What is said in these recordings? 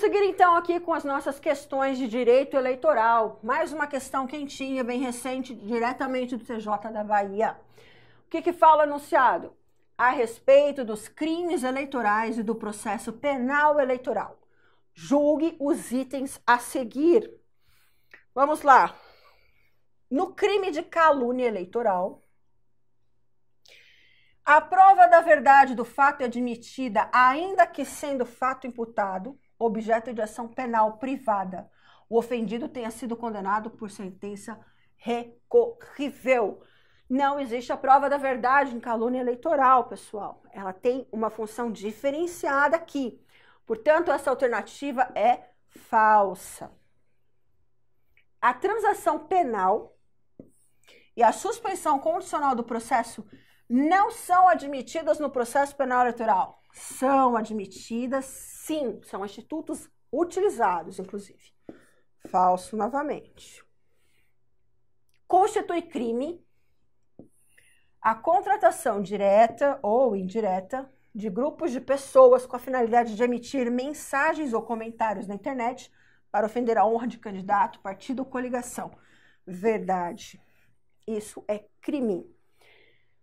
seguir então aqui com as nossas questões de direito eleitoral. Mais uma questão quentinha, bem recente, diretamente do TJ da Bahia. O que, que fala o anunciado? A respeito dos crimes eleitorais e do processo penal eleitoral. Julgue os itens a seguir. Vamos lá. No crime de calúnia eleitoral, a prova da verdade do fato é admitida, ainda que sendo fato imputado, objeto de ação penal privada, o ofendido tenha sido condenado por sentença recorrível. Não existe a prova da verdade em calúnia eleitoral, pessoal. Ela tem uma função diferenciada aqui. Portanto, essa alternativa é falsa. A transação penal e a suspensão condicional do processo não são admitidas no processo penal eleitoral são admitidas, sim, são institutos utilizados, inclusive. Falso novamente. Constitui crime a contratação direta ou indireta de grupos de pessoas com a finalidade de emitir mensagens ou comentários na internet para ofender a honra de candidato, partido ou coligação. Verdade. Isso é crime.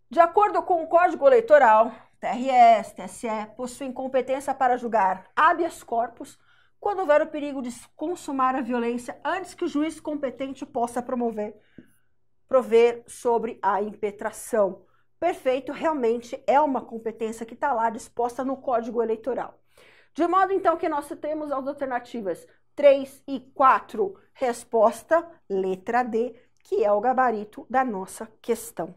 De acordo com o Código Eleitoral, TRS, TSE, possuem competência para julgar habeas corpus quando houver o perigo de consumar a violência antes que o juiz competente possa promover prover sobre a impetração. Perfeito, realmente é uma competência que está lá disposta no Código Eleitoral. De modo então que nós temos as alternativas 3 e 4, resposta letra D, que é o gabarito da nossa questão.